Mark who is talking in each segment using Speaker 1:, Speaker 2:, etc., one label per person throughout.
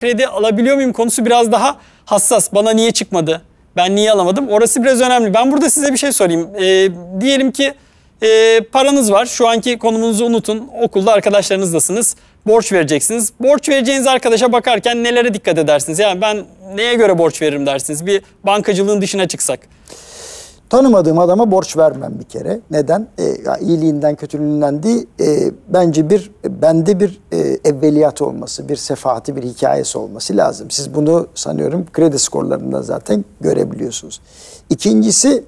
Speaker 1: kredi alabiliyor muyum konusu biraz daha hassas. Bana niye çıkmadı? Ben niye alamadım? Orası biraz önemli. Ben burada size bir şey sorayım. E, diyelim ki e, paranız var. Şu anki konumunuzu unutun. Okulda arkadaşlarınızdasınız. Borç vereceksiniz. Borç vereceğiniz arkadaşa bakarken nelere dikkat edersiniz? Yani ben neye göre borç veririm dersiniz? Bir bankacılığın dışına çıksak.
Speaker 2: Tanımadığım adama borç vermem bir kere. Neden? E, ya iyiliğinden, kötülüğünden değil. E, bence bir bende bir e, evveliyat olması, bir sefahati, bir hikayesi olması lazım. Siz bunu sanıyorum kredi skorlarında zaten görebiliyorsunuz. İkincisi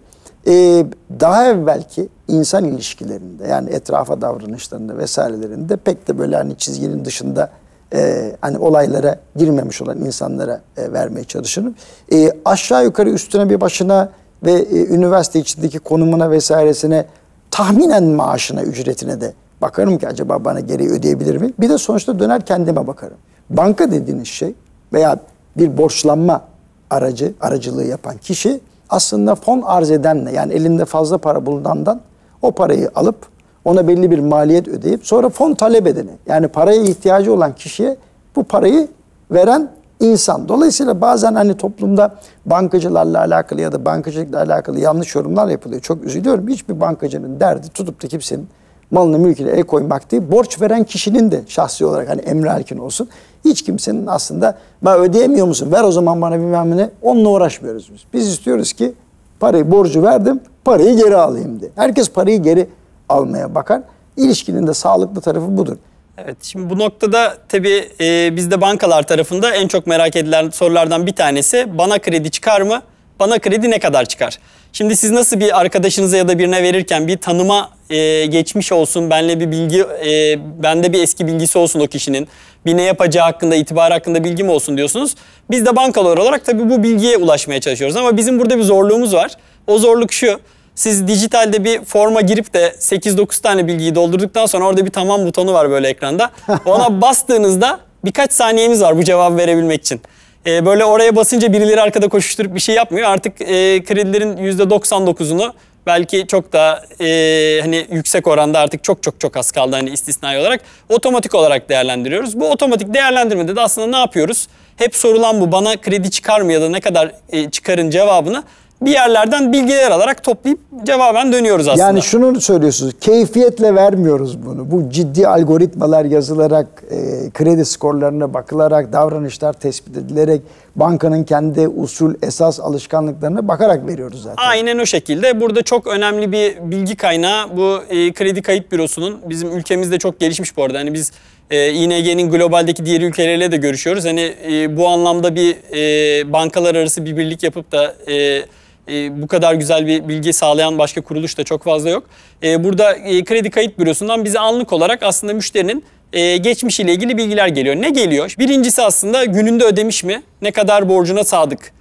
Speaker 2: e, daha evvelki insan ilişkilerinde yani etrafa davranışlarında vesairelerinde pek de böyle hani çizginin dışında e, hani olaylara girmemiş olan insanlara e, vermeye çalışırım. E, aşağı yukarı üstüne bir başına ve e, üniversite içindeki konumuna vesairesine tahminen maaşına, ücretine de bakarım ki acaba bana geri ödeyebilir mi? Bir de sonuçta döner kendime bakarım. Banka dediğiniz şey veya bir borçlanma aracı, aracılığı yapan kişi aslında fon arz edenle yani elinde fazla para bulunandan o parayı alıp ona belli bir maliyet ödeyip sonra fon talep edene yani paraya ihtiyacı olan kişiye bu parayı veren insan. Dolayısıyla bazen hani toplumda bankacılarla alakalı ya da bankacılıkla alakalı yanlış yorumlar yapılıyor. Çok üzülüyorum. Hiçbir bankacının derdi tutup da kimsenin malını mülküyle el koymak değil. Borç veren kişinin de şahsi olarak hani Emre Erkin olsun. Hiç kimsenin aslında ben ödeyemiyor musun ver o zaman bana bilmem ne onunla uğraşmıyoruz biz. Biz istiyoruz ki parayı borcu verdim parayı geri alayım diye. Herkes parayı geri almaya bakar. İlişkinin de sağlıklı tarafı budur.
Speaker 1: Evet şimdi bu noktada tabii e, bizde bankalar tarafında en çok merak edilen sorulardan bir tanesi bana kredi çıkar mı? Bana kredi ne kadar çıkar? Şimdi siz nasıl bir arkadaşınıza ya da birine verirken bir tanıma e, geçmiş olsun, benle bir bilgi, e, bende bir eski bilgisi olsun o kişinin, bir ne yapacağı hakkında, itibar hakkında bilgim olsun diyorsunuz. Biz de bankalar olarak tabii bu bilgiye ulaşmaya çalışıyoruz ama bizim burada bir zorluğumuz var. O zorluk şu, siz dijitalde bir forma girip de 8-9 tane bilgiyi doldurduktan sonra orada bir tamam butonu var böyle ekranda. Ona bastığınızda birkaç saniyemiz var bu cevabı verebilmek için. Ee, böyle oraya basınca birileri arkada koşuşturup bir şey yapmıyor. Artık e, kredilerin %99'unu belki çok daha e, hani yüksek oranda artık çok çok çok az kaldı hani istisnai olarak otomatik olarak değerlendiriyoruz. Bu otomatik değerlendirmede de aslında ne yapıyoruz? Hep sorulan bu bana kredi çıkar mı ya da ne kadar e, çıkarın cevabını bir yerlerden bilgiler alarak toplayıp cevaben dönüyoruz aslında. Yani
Speaker 2: şunu söylüyorsunuz, keyfiyetle vermiyoruz bunu. Bu ciddi algoritmalar yazılarak, e, kredi skorlarına bakılarak, davranışlar tespit edilerek, bankanın kendi usul, esas alışkanlıklarına bakarak veriyoruz zaten.
Speaker 1: Aynen o şekilde. Burada çok önemli bir bilgi kaynağı bu e, kredi kayıp bürosunun. Bizim ülkemizde çok gelişmiş bu arada. Hani biz e, ING'nin globaldeki diğer ülkelerle de görüşüyoruz. Hani e, bu anlamda bir e, bankalar arası bir birlik yapıp da... E, e, bu kadar güzel bir bilgi sağlayan başka kuruluş da çok fazla yok. E, burada e, kredi kayıt bürosundan bize anlık olarak aslında müşterinin e, geçmişiyle ilgili bilgiler geliyor. Ne geliyor? Birincisi aslında gününde ödemiş mi? Ne kadar borcuna sadık?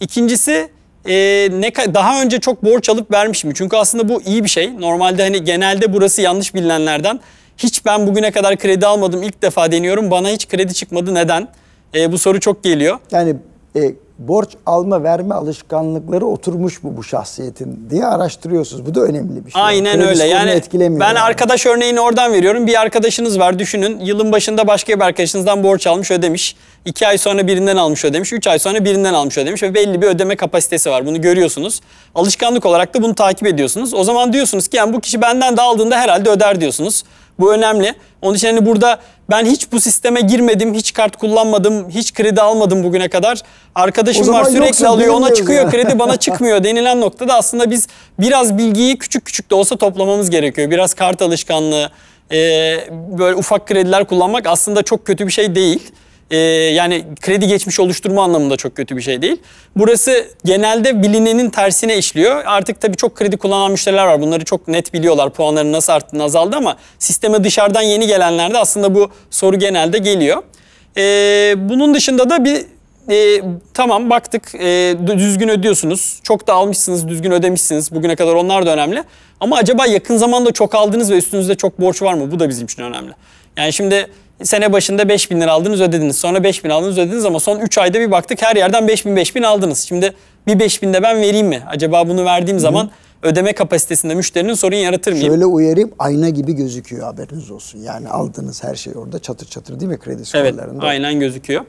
Speaker 1: İkincisi e, ne daha önce çok borç alıp vermiş mi? Çünkü aslında bu iyi bir şey. Normalde hani genelde burası yanlış bilinenlerden. Hiç ben bugüne kadar kredi almadım ilk defa deniyorum bana hiç kredi çıkmadı neden? E, bu
Speaker 2: soru çok geliyor. Yani e, borç alma verme alışkanlıkları oturmuş mu bu şahsiyetin diye araştırıyorsunuz. Bu da önemli bir şey. Aynen öyle. Yani etkilemiyor. Ben yani. arkadaş örneğini
Speaker 1: oradan veriyorum. Bir arkadaşınız var düşünün. Yılın başında başka bir arkadaşınızdan borç almış ödemiş. İki ay sonra birinden almış ödemiş. Üç ay sonra birinden almış ödemiş. Ve belli bir ödeme kapasitesi var. Bunu görüyorsunuz. Alışkanlık olarak da bunu takip ediyorsunuz. O zaman diyorsunuz ki yani bu kişi benden de aldığında herhalde öder diyorsunuz. Bu önemli. Onun için hani burada ben hiç bu sisteme girmedim, hiç kart kullanmadım, hiç kredi almadım bugüne kadar. Arkadaşım var sürekli alıyor, ona çıkıyor ya. kredi, bana çıkmıyor denilen noktada aslında biz biraz bilgiyi küçük küçük de olsa toplamamız gerekiyor. Biraz kart alışkanlığı, e, böyle ufak krediler kullanmak aslında çok kötü bir şey değil e, yani kredi geçmiş oluşturma anlamında çok kötü bir şey değil. Burası genelde bilinenin tersine işliyor. Artık tabii çok kredi kullanan müşteriler var. Bunları çok net biliyorlar puanların nasıl arttığını azaldı ama sisteme dışarıdan yeni gelenlerde aslında bu soru genelde geliyor. E, bunun dışında da bir e, tamam baktık e, düzgün ödüyorsunuz. Çok da almışsınız, düzgün ödemişsiniz. Bugüne kadar onlar da önemli. Ama acaba yakın zamanda çok aldınız ve üstünüzde çok borç var mı? Bu da bizim için önemli. Yani şimdi Sene başında 5 bin lira aldınız ödediniz. Sonra 5 bin aldınız ödediniz ama son 3 ayda bir baktık her yerden 5 bin 5 bin aldınız. Şimdi bir 5 bin de ben vereyim mi? Acaba bunu verdiğim Hı. zaman ödeme kapasitesinde müşterinin sorun yaratır mıyım? Şöyle
Speaker 2: uyarayım ayna gibi gözüküyor haberiniz olsun. Yani aldığınız her şey orada çatır çatır değil mi kredi skorlarında? Evet
Speaker 1: aynen gözüküyor.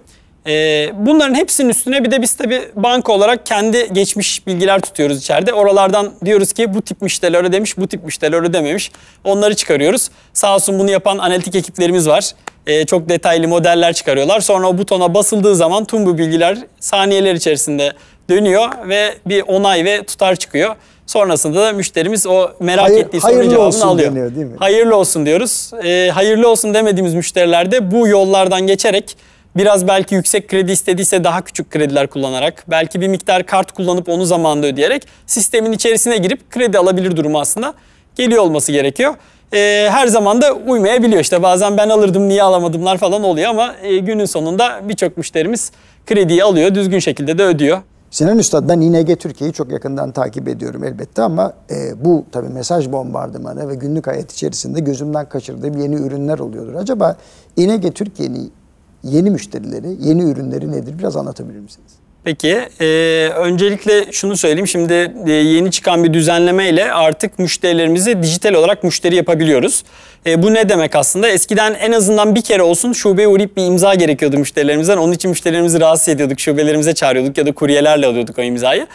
Speaker 1: Ee, bunların hepsinin üstüne bir de biz tabii banka olarak kendi geçmiş bilgiler tutuyoruz içeride. Oralardan diyoruz ki bu tip müşteriler ödemiş, bu tip müşteriler ödememiş. Onları çıkarıyoruz. Sağ olsun bunu yapan analitik ekiplerimiz var e, çok detaylı modeller çıkarıyorlar. Sonra o butona basıldığı zaman tüm bu bilgiler saniyeler içerisinde dönüyor ve bir onay ve tutar çıkıyor. Sonrasında da müşterimiz o merak Hayır, ettiği sorunun cevabını alıyor. Deniyor, değil mi? Hayırlı olsun diyoruz. E, hayırlı olsun demediğimiz müşterilerde bu yollardan geçerek biraz belki yüksek kredi istediyse daha küçük krediler kullanarak, belki bir miktar kart kullanıp onu zamanında ödeyerek sistemin içerisine girip kredi alabilir durumu aslında geliyor olması gerekiyor e, her zaman da uymayabiliyor. İşte bazen ben alırdım niye alamadımlar falan oluyor ama e, günün sonunda birçok müşterimiz krediyi alıyor, düzgün şekilde de ödüyor.
Speaker 2: Sinan Üstad ben İNG Türkiye'yi çok yakından takip ediyorum elbette ama e, bu tabii mesaj bombardımanı ve günlük hayat içerisinde gözümden kaçırdığım yeni ürünler oluyordur. Acaba İNG Türkiye'nin yeni müşterileri, yeni ürünleri nedir biraz anlatabilir misiniz?
Speaker 1: Peki e, öncelikle şunu söyleyeyim şimdi e, yeni çıkan bir düzenleme ile artık müşterilerimizi dijital olarak müşteri yapabiliyoruz. E, bu ne demek aslında? Eskiden en azından bir kere olsun şubeye uğrayıp bir imza gerekiyordu müşterilerimizden. Onun için müşterilerimizi rahatsız ediyorduk, şubelerimize çağırıyorduk ya da kuryelerle alıyorduk o imzayı.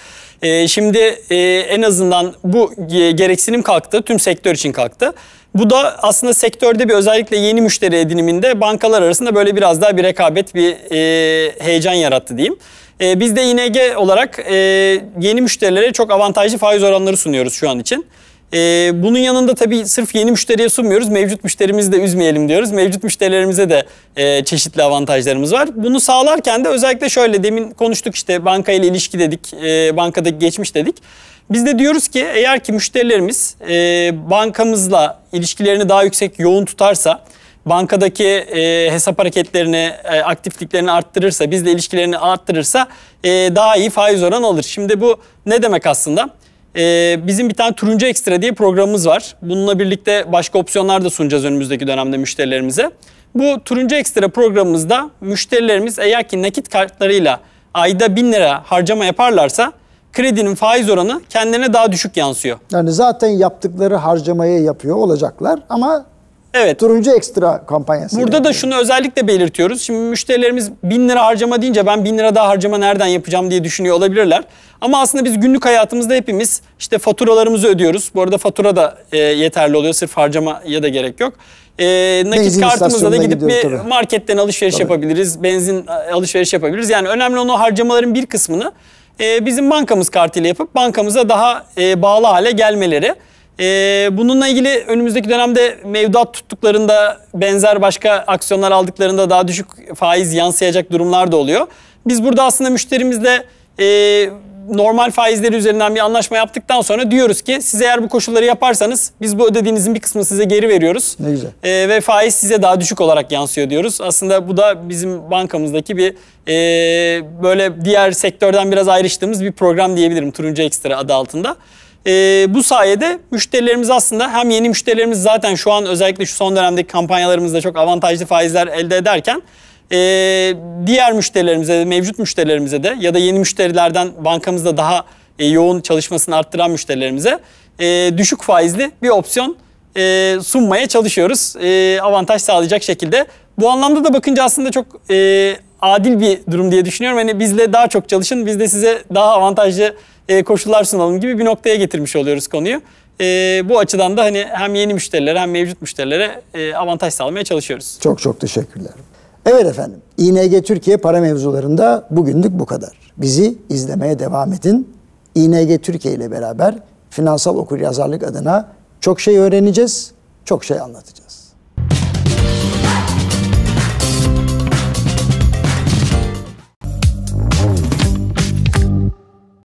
Speaker 1: E, şimdi e, en azından bu gereksinim kalktı, tüm sektör için kalktı. Bu da aslında sektörde bir özellikle yeni müşteri ediniminde bankalar arasında böyle biraz daha bir rekabet, bir e, heyecan yarattı diyeyim. E, biz de ING olarak e, yeni müşterilere çok avantajlı faiz oranları sunuyoruz şu an için. E, bunun yanında tabii sırf yeni müşteriye sunmuyoruz. Mevcut müşterimizi de üzmeyelim diyoruz. Mevcut müşterilerimize de e, çeşitli avantajlarımız var. Bunu sağlarken de özellikle şöyle demin konuştuk işte banka ile ilişki dedik, e, bankadaki geçmiş dedik. Biz de diyoruz ki eğer ki müşterilerimiz e, bankamızla ilişkilerini daha yüksek yoğun tutarsa bankadaki e, hesap hareketlerini, e, aktifliklerini arttırırsa, bizle ilişkilerini arttırırsa e, daha iyi faiz oran alır. Şimdi bu ne demek aslında? Ee, bizim bir tane Turuncu Ekstra diye programımız var. Bununla birlikte başka opsiyonlar da sunacağız önümüzdeki dönemde müşterilerimize. Bu Turuncu Ekstra programımızda müşterilerimiz eğer ki nakit kartlarıyla ayda 1000 lira harcama yaparlarsa kredinin faiz oranı kendilerine daha düşük yansıyor.
Speaker 2: Yani zaten yaptıkları harcamaya yapıyor olacaklar ama Evet. Turuncu ekstra kampanyası.
Speaker 1: Burada yani. da şunu özellikle belirtiyoruz. Şimdi müşterilerimiz bin lira harcama deyince ben bin lira daha harcama nereden yapacağım diye düşünüyor olabilirler. Ama aslında biz günlük hayatımızda hepimiz işte faturalarımızı ödüyoruz. Bu arada fatura da e, yeterli oluyor. Sırf harcamaya da gerek yok. E, nakit Benzin kartımızla da gidip bir tabii. marketten alışveriş tabii. yapabiliriz. Benzin e, alışveriş yapabiliriz. Yani önemli olan o harcamaların bir kısmını e, bizim bankamız kartıyla yapıp bankamıza daha e, bağlı hale gelmeleri. Ee, bununla ilgili önümüzdeki dönemde mevduat tuttuklarında benzer başka aksiyonlar aldıklarında daha düşük faiz yansıyacak durumlar da oluyor. Biz burada aslında müşterimizle e, normal faizleri üzerinden bir anlaşma yaptıktan sonra diyoruz ki siz eğer bu koşulları yaparsanız biz bu ödediğinizin bir kısmını size geri veriyoruz. Ne güzel. E, ve faiz size daha düşük olarak yansıyor diyoruz. Aslında bu da bizim bankamızdaki bir e, böyle diğer sektörden biraz ayrıştığımız bir program diyebilirim Turuncu Ekstra adı altında. E, bu sayede müşterilerimiz aslında hem yeni müşterilerimiz zaten şu an özellikle şu son dönemdeki kampanyalarımızda çok avantajlı faizler elde ederken e, diğer müşterilerimize de mevcut müşterilerimize de ya da yeni müşterilerden bankamızda daha e, yoğun çalışmasını arttıran müşterilerimize e, düşük faizli bir opsiyon e, sunmaya çalışıyoruz. E, avantaj sağlayacak şekilde. Bu anlamda da bakınca aslında çok e, adil bir durum diye düşünüyorum. Hani bizle daha çok çalışın, biz de size daha avantajlı e, koşullar sunalım gibi bir noktaya getirmiş oluyoruz konuyu. E, bu açıdan da hani hem yeni müşterilere hem mevcut müşterilere e, avantaj sağlamaya çalışıyoruz.
Speaker 2: Çok çok teşekkürler. Evet efendim, ING Türkiye para mevzularında bugünlük bu kadar. Bizi izlemeye devam edin. ING Türkiye ile beraber finansal okuryazarlık adına çok şey öğreneceğiz, çok şey anlatacağız.